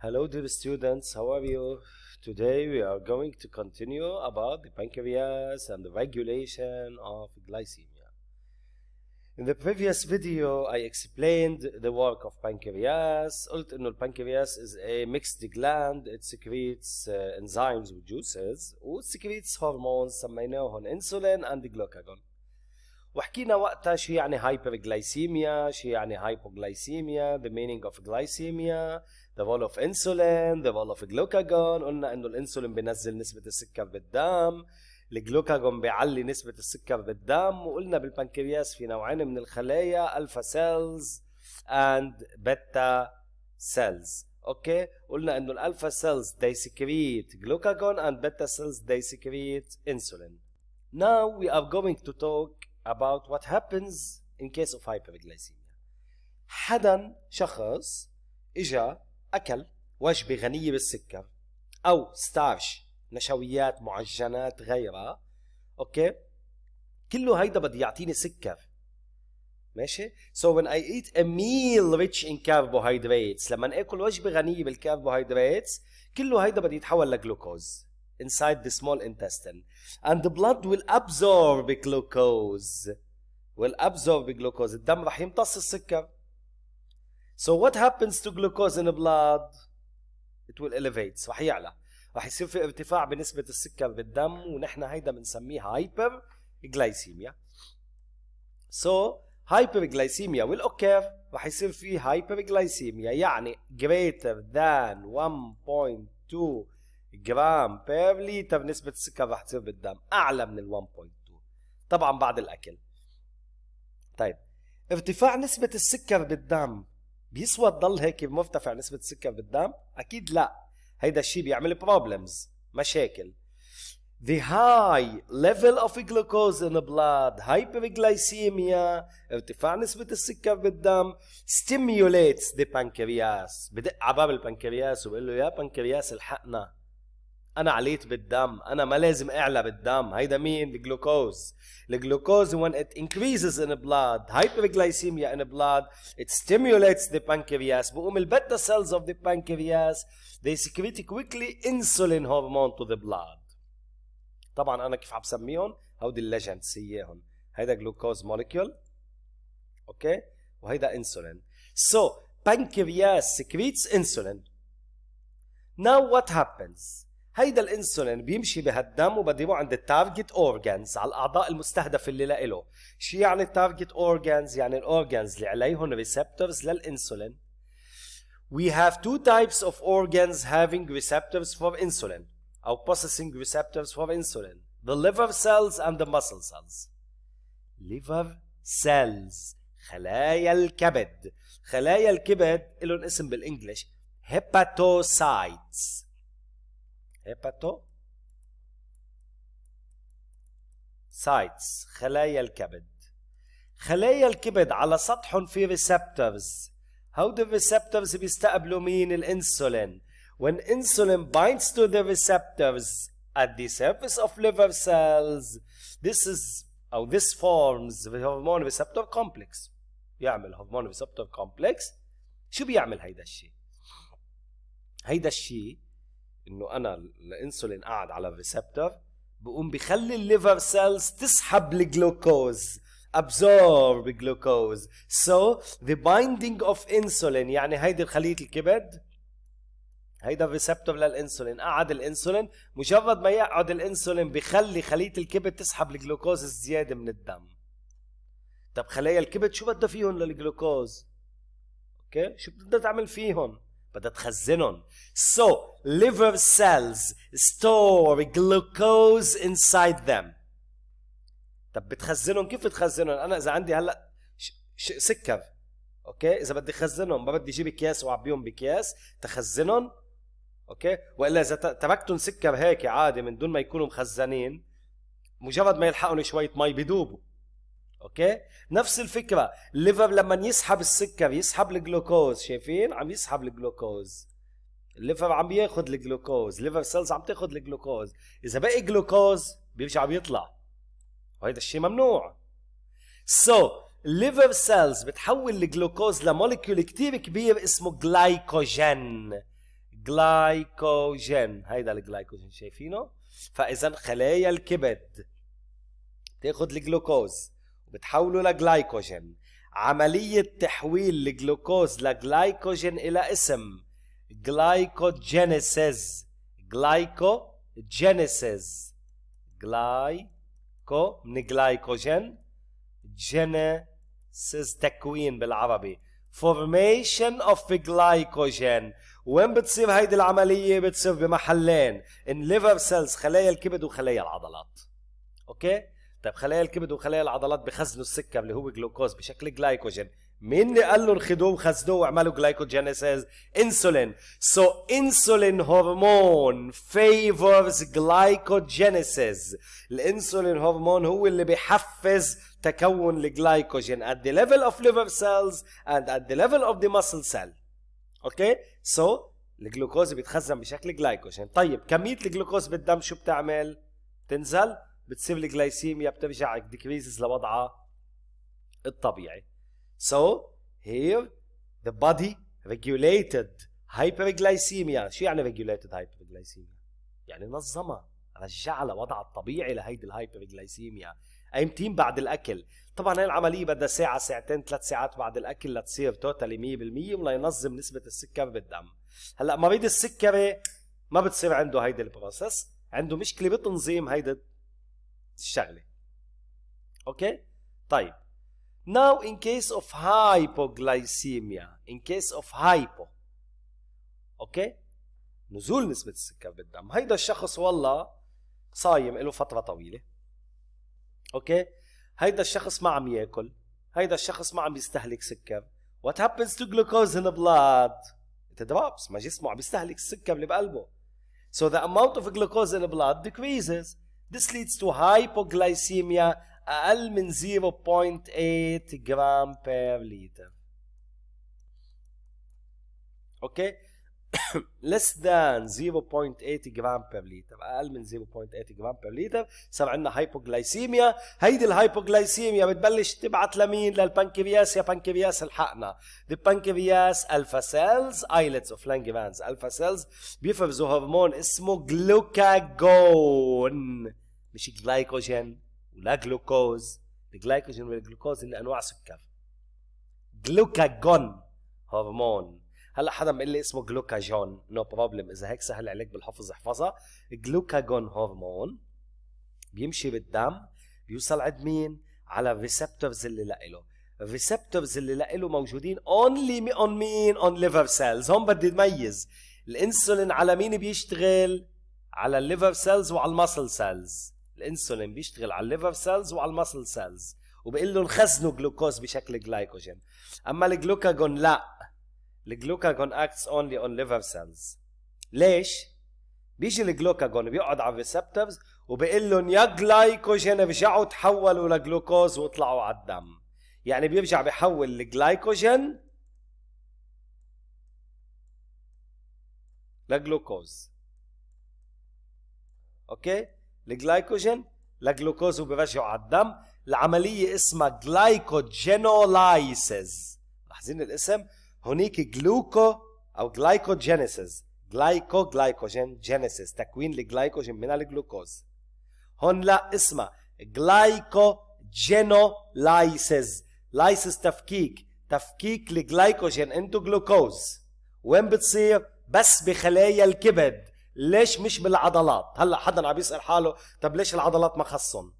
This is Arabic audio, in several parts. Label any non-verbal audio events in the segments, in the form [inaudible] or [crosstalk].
Hello dear students, how are you? Today we are going to continue about the pancreas and the regulation of glycemia. In the previous video I explained the work of pancreas. قلت pancreas is a mixed gland. It secretes uh, enzymes and juices. it secretes hormones سميناهم insulin and glucagon. وحكينا وقتها شو يعني hyperglycemia شو يعني hypoglycemia the meaning of glycemia the role of insulin the role of glucagon قلنا انه الانسولين بنزل نسبة السكر بالدم الجلوكاجون بيعلي نسبة السكر بالدم وقلنا بالبنكرياس في نوعين من الخلايا الفا سيلز اند بيتا سيلز اوكي قلنا انه الالفا سيلز they secrete glucagon and beta cells they secrete insulin now we are going to talk about what happens in case of hyperglycemia حدا شخص اجا اكل وجبه غنيه بالسكر او ستارش نشويات معجنات غيرها اوكي كله هيدا بده يعطيني سكر ماشي سو when I eat a meal rich in carbohydrates لما اكل وجبه غنيه بالكربوهيدرات كله هيدا بده يتحول لجلوكوز inside the small intestine. And the blood will absorb glucose. Will absorb glucose. الدم راح يمتص السكر. So what happens to glucose in the blood? It will elevate. راح يعلى. راح يصير في ارتفاع بنسبة السكر بالدم ونحن هيدا هايبر جلايسيميا. So hyperglycemia will occur راح يصير في hyperglycemia يعني greater than 1.2 جرام بير لتر نسبه السكر رح تصير بالدم اعلى من ال 1.2 طبعا بعد الاكل طيب ارتفاع نسبه السكر بالدم بيسوى تضل هيك مرتفع نسبه السكر بالدم اكيد لا هيدا الشيء بيعمل بروبلمز مشاكل The high level of glucose in the blood, hyperglycemia, ارتفاع نسبة السكر بالدم, stimulates the pancreas. بدق على باب البنكرياس وبقول له يا بنكرياس الحقنا. انا عليت بالدم انا ما لازم اعلى بالدم هيدا مين الجلوكوز الجلوكوز when it increases in blood hyperglycemia in blood it stimulates the pancreas بقوم البتا cells of the pancreas they secrete quickly insulin hormone to the blood طبعا انا كيف عم بسميهم هودي الليجندز سياهم هيدا جلوكوز موليكيول اوكي وهيدا انسولين so pancreas secretes insulin now what happens هيدا الانسولين بيمشي بهالدم وبديمه عند التارجت اورجانز على الاعضاء المستهدفه اللي لإله شو يعني التارجت اورجانز يعني الاورجانز اللي عليهم ريسبتورز للانسولين We have two types of organs having receptors for insulin أو processing receptors for insulin the liver cells and the muscle cells liver cells خلايا الكبد خلايا الكبد لهم اسم بالانجلش hepatocytes هيباتوسايتس خلايا الكبد خلايا الكبد على سطحهم في ريسبتورز هاو ذا الريسبتورز بيستقبلوا مين الانسولين when insulin binds to the receptors at the surface of liver cells this is or this forms the hormone receptor complex يعمل هرمون receptor complex شو بيعمل هيدا الشيء هيدا الشيء انه انا الانسولين قاعد على ريسبتور بقوم بخلي الليفر سيلز تسحب الجلوكوز absorb glucose so the binding of insulin يعني هيدي خلية الكبد هيدا ريسبتور للانسولين قعد الانسولين مجرد ما يقعد الانسولين بخلي خلية الكبد تسحب الجلوكوز الزيادة من الدم طب خلايا الكبد شو بدها فيهم للجلوكوز اوكي شو بدها تعمل فيهم بدها تخزنهم سو so, liver cells store glucose inside them طب بتخزنهم كيف بتخزنهم انا اذا عندي هلا سكر اوكي اذا بدي اخزنهم ما بدي اجيب اكياس واعبيهم باكياس تخزنهم اوكي والا اذا تركتهم سكر هيك عادي من دون ما يكونوا مخزنين مجرد ما يلحقهم شويه مي بيدوبوا اوكي نفس الفكره الليفر لما يسحب السكر يسحب الجلوكوز شايفين عم يسحب الجلوكوز الليفر عم ياخذ الجلوكوز الليفر سيلز عم تاخذ الجلوكوز اذا بقي جلوكوز بيرجع بيطلع وهيدا الشيء ممنوع سو الليفر سيلز بتحول الجلوكوز لموليكيول كتير كبير اسمه جلايكوجين جلايكوجين هيدا الجلايكوجين شايفينه فاذا خلايا الكبد تاخذ الجلوكوز وبتحوله لجلايكوجين عملية تحويل الجلوكوز لجلايكوجين إلى اسم glycogenesis glycogenesis glyco من glycogen genesis تكوين بالعربي formation of glycogen وين بتصير هيدي العملية بتصير بمحلين in liver cells خلايا الكبد وخلايا العضلات اوكي طيب خلايا الكبد وخلايا العضلات بخزنوا السكر اللي هو جلوكوز بشكل جلايكوجين مين اللي قال لهم الخدوم خسدوه وعملوا جلايكوجينيسيز انسولين سو انسولين هرمون فيفورز جلايكوجينيسيز الانسولين هرمون هو اللي بيحفز تكون الجلايكوجين at the level of liver cells and at the level of the muscle cell اوكي سو الجلوكوز بيتخزن بشكل جلايكوجين طيب كميه الجلوكوز بالدم شو بتعمل بتنزل بتصير الجلايسيميا بترجع ديكريزز لوضعها الطبيعي So here the body regulated hyperglycemia شو يعني regulated hyperglycemia يعني نظمها رجع لوضعها الطبيعي لهيدي الهايبرجلايسيميا قايمتين بعد الاكل طبعا هي العمليه بدها ساعه ساعتين ثلاث ساعات بعد الاكل لتصير توتالي 100% ولينظم نسبه السكر بالدم هلا مريض السكري ما بتصير عنده هيدي البروسيس عنده مشكله بتنظيم هيدي الشغله اوكي طيب Now, in case of hypoglycemia, in case of hypo, اوكي؟ نزول نسبة السكر بالدم، هيدا الشخص والله صايم له فترة طويلة. اوكي؟ هيدا الشخص ما عم ياكل، هيدا الشخص ما عم يستهلك سكر. What happens to glucose in the blood? It drops، ما جسمه عم يستهلك السكر اللي بقلبه. So the amount of glucose in the blood decreases. This leads to hypoglycemia اقل من 0.8 جرام بير لتر اوكي [coughs] less than 0.8 جرام بير لتر اقل من 0.8 جرام بير لتر صار عندنا هايبوغلايسيميا هيدي الهايبوغلايسيميا بتبلش تبعت لمين للبنكرياس يا بنكرياس الحقنا the pancreas alpha cells islets of Langerhans alpha cells بيفرزوا هرمون اسمه جلوكاجون مش جلايكوجين ولا جلوكوز الجلايكوجين والجلوكوز هن انواع سكر جلوكاجون هرمون هلا حدا بيقول لي اسمه جلوكاجون نو no بروبلم اذا هيك سهل عليك بالحفظ احفظها جلوكاجون هرمون بيمشي بالدم بيوصل عند مين على الريسبتورز اللي لإله الريسبتورز اللي لإله موجودين اونلي اون مين اون ليفر سيلز هون بدي تميز الانسولين على مين بيشتغل على الليفر سيلز وعلى المسل سيلز الانسولين بيشتغل على الليفر سيلز وعلى المسل سيلز وبقول لهم خزنوا جلوكوز بشكل جلايكوجين اما الجلوكاجون لا الجلوكاجون اكتس اونلي اون ليفر سيلز ليش بيجي الجلوكاجون بيقعد على الريسبتورز وبقول لهم يا جلايكوجين ارجعوا تحولوا لجلوكوز واطلعوا على الدم يعني بيرجع بحول الجلايكوجين لجلوكوز اوكي الجلايكوجين لجلوكوز وبرجعه على الدم العملية اسمها جلايكوجينولايسيز لاحظين الاسم هونيك جلوكو أو جلايكوجينيسز جلايكو جلايكوجين جينيسز تكوين الجلايكوجين من الجلوكوز هون لا اسمها جلايكوجينولايسيز لايسز تفكيك تفكيك الجلايكوجين انتو جلوكوز وين بتصير بس بخلايا الكبد ليش مش بالعضلات هلا حدا عم بيسال حاله طب ليش العضلات ما خصن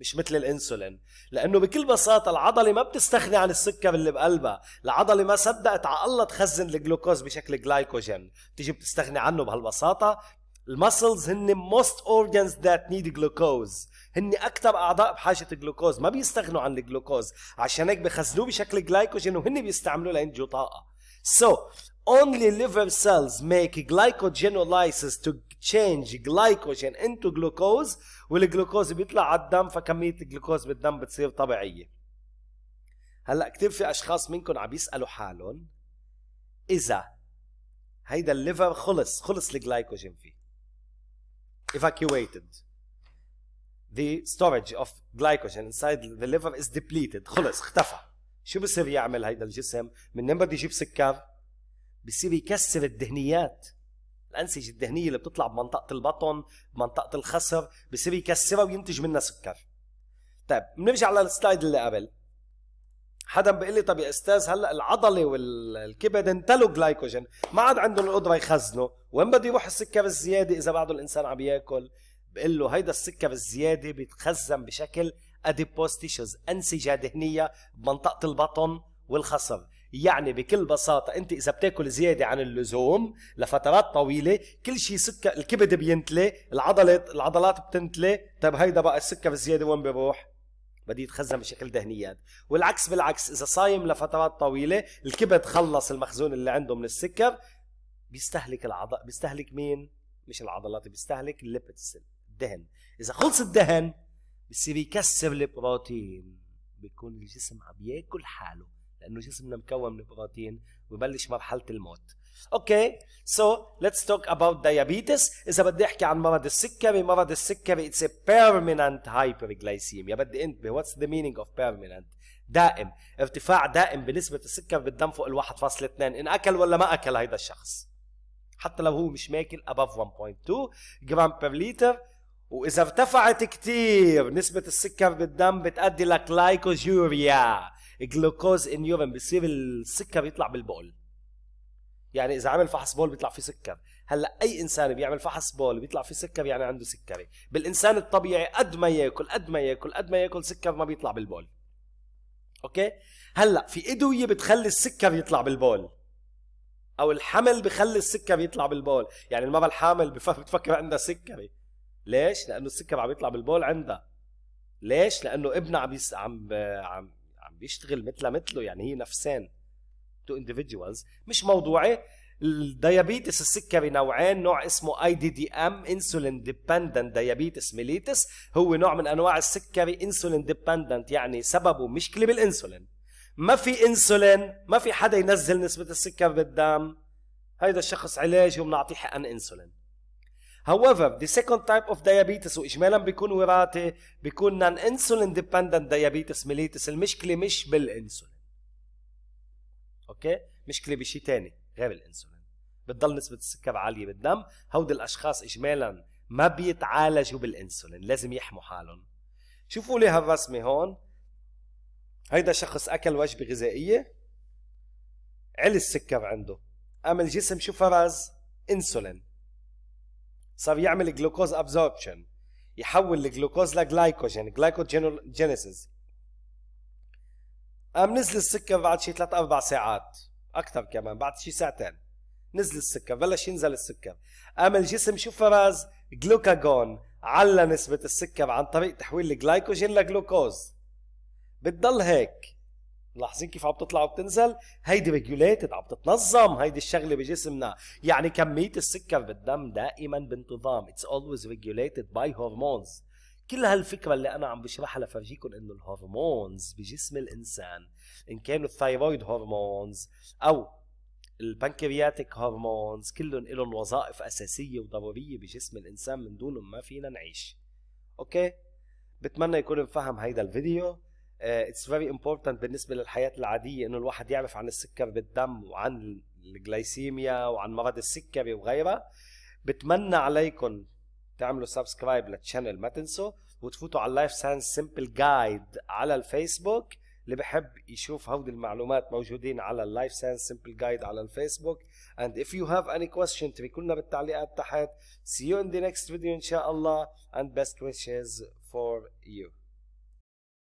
مش مثل الانسولين لانه بكل بساطه العضله ما بتستغني عن السكر اللي بقلبها العضله ما صدقت على الله تخزن الجلوكوز بشكل جلايكوجين بتيجي بتستغني عنه بهالبساطه المسلز هن موست اورجانز ذات نيد جلوكوز هن اكثر اعضاء بحاجه الجلوكوز ما بيستغنوا عن الجلوكوز عشان هيك بخزنوه بشكل جلايكوجين وهن بيستعملوه لينتجوا طاقه سو so, only liver cells make glycogenolysis to change glycogen into glucose والجلوكوز بيطلع على الدم فكميه الجلوكوز بالدم بتصير طبيعيه هلا كثير في اشخاص منكم عم يسالوا حالهم اذا هيدا الليفر خلص خلص الجلايكوجين فيه evacuated the storage of glycogen inside the liver is depleted خلص اختفى شو بصير يعمل هيدا الجسم من وين بده يجيب سكر بصير يكسر الدهنيات الانسجه الدهنيه اللي بتطلع بمنطقه البطن بمنطقه الخصر بصير يكسرها وينتج منها سكر طيب بنرجع للسلايد اللي قبل حدا بيقول لي طب يا استاذ هلا العضله والكبد انتلوا جلايكوجين ما عاد عندهم القدره يخزنوا وين بده يروح السكر الزياده اذا بعده الانسان عم ياكل بقول له هيدا السكر الزياده بيتخزن بشكل اديبوستيشز انسجه دهنيه بمنطقه البطن والخصر يعني بكل بساطة أنت إذا بتاكل زيادة عن اللزوم لفترات طويلة كل شيء سكر الكبد بينتلي العضلة العضلات بتنتلي طيب هيدا بقى السكر الزيادة وين بيروح؟ بدي يتخزن بشكل دهنيات والعكس بالعكس إذا صايم لفترات طويلة الكبد خلص المخزون اللي عنده من السكر بيستهلك العض بيستهلك مين؟ مش العضلات بيستهلك الليبتس الدهن إذا خلص الدهن بصير يكسر البروتين بيكون الجسم عم ياكل حاله لانه جسمنا مكون من بروتين وببلش مرحله الموت اوكي سو ليتس توك اباوت دايابيتس اذا بدي احكي عن مرض السكري مرض السكري اتس ا بيرمننت هايبرغلايسيميا بدي انتبه واتس ذا مينينج اوف بيرمننت دائم ارتفاع دائم بنسبه السكر بالدم فوق ال 1.2 ان اكل ولا ما اكل هيدا الشخص حتى لو هو مش ماكل اباف 1.2 جرام بير لتر واذا ارتفعت كثير نسبه السكر بالدم بتؤدي لايكوجوريا جلوكوز ان يورين بيصير السكر يطلع بالبول يعني اذا عمل فحص بول بيطلع فيه سكر هلا اي انسان بيعمل فحص بول بيطلع فيه سكر يعني عنده سكري بالانسان الطبيعي قد ما ياكل قد ما ياكل قد ما ياكل سكر ما بيطلع بالبول اوكي هلا في ادويه بتخلي السكر يطلع بالبول او الحمل بخلي السكر يطلع بالبول يعني المره الحامل بتفكر عندها سكري ليش لانه السكر عم يطلع بالبول عندها ليش لانه ابنها عم عم عم عم بيشتغل مثلها مثله يعني هي نفسان تو individuals مش موضوعي الديابيتس السكري نوعين نوع اسمه اي دي دي ام انسولين ديبندنت ديابيتس ميليتس هو نوع من انواع السكري انسولين ديبندنت يعني سببه مشكله بالانسولين ما في انسولين ما في حدا ينزل نسبه السكر بالدم هيدا الشخص علاجه وبنعطيه حقن انسولين however the second type of diabetes واجمالا بيكون وراثي بيكون non insulin dependent diabetes mellitus المشكله مش بالانسولين اوكي مشكله بشيء ثاني غير الانسولين بتضل نسبه السكر عاليه بالدم هودي الاشخاص اجمالا ما بيتعالجوا بالانسولين لازم يحموا حالهم شوفوا لي هالرسمه هون هيدا شخص اكل وجبه غذائيه عل السكر عنده قام الجسم شو فرز انسولين صار يعمل جلوكوز ابزوربشن يحول الجلوكوز لجلايكوجين جلايكوجينيسيس قام نزل السكر بعد شي ثلاث اربع ساعات اكثر كمان بعد شي ساعتين نزل السكر بلش ينزل السكر قام الجسم شو فرز جلوكاجون على نسبة السكر عن طريق تحويل الجلايكوجين لجلوكوز بتضل هيك ملاحظين كيف عم تطلع وبتنزل هيدي ريجوليتد عم تتنظم هيدي الشغله بجسمنا يعني كميه السكر بالدم دائما بانتظام اتس اولويز ريجوليتد باي هرمونز كل هالفكرة اللي أنا عم بشرحها لفرجيكم إنه الهرمونز بجسم الإنسان إن كانوا الثايرويد هرمونز أو البنكرياتيك هرمونز كلهم لهم وظائف أساسية وضرورية بجسم الإنسان من دونهم ما فينا نعيش أوكي؟ بتمنى يكون مفهم هيدا الفيديو اتس فيري امبورتنت بالنسبه للحياه العاديه انه الواحد يعرف عن السكر بالدم وعن الجلايسيميا وعن مرض السكري وغيرها بتمنى عليكم تعملوا سبسكرايب للشانل ما تنسوا وتفوتوا على اللايف ساينس سمبل جايد على الفيسبوك اللي بحب يشوف هودي المعلومات موجودين على اللايف ساينس سمبل جايد على الفيسبوك and if you have any question اتركوا لنا بالتعليقات تحت see you in the next video ان شاء الله and best wishes for you